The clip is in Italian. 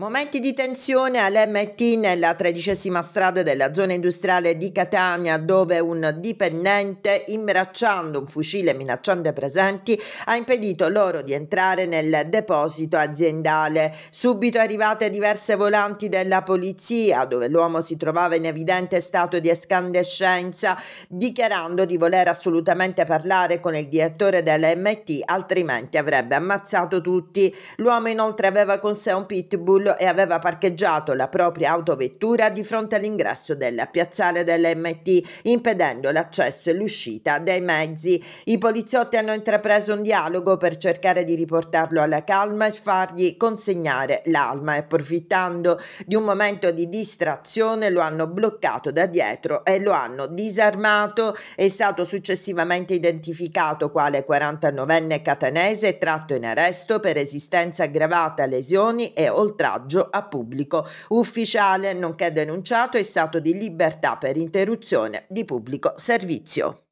Momenti di tensione all'MT nella tredicesima strada della zona industriale di Catania dove un dipendente imbracciando un fucile minacciando i presenti ha impedito loro di entrare nel deposito aziendale. Subito arrivate diverse volanti della polizia dove l'uomo si trovava in evidente stato di escandescenza dichiarando di voler assolutamente parlare con il direttore dell'MT altrimenti avrebbe ammazzato tutti. L'uomo inoltre aveva con sé un pitbull Alfredo e aveva parcheggiato la propria autovettura di fronte all'ingresso della piazzale dell'MT, impedendo l'accesso e l'uscita dei mezzi. I poliziotti hanno intrapreso un dialogo per cercare di riportarlo alla calma e fargli consegnare l'alma e approfittando di un momento di distrazione lo hanno bloccato da dietro e lo hanno disarmato. È stato successivamente identificato quale 49enne catanese tratto in arresto per esistenza aggravata, lesioni e oltraggio oltraggio a pubblico ufficiale, nonché denunciato e stato di libertà per interruzione di pubblico servizio.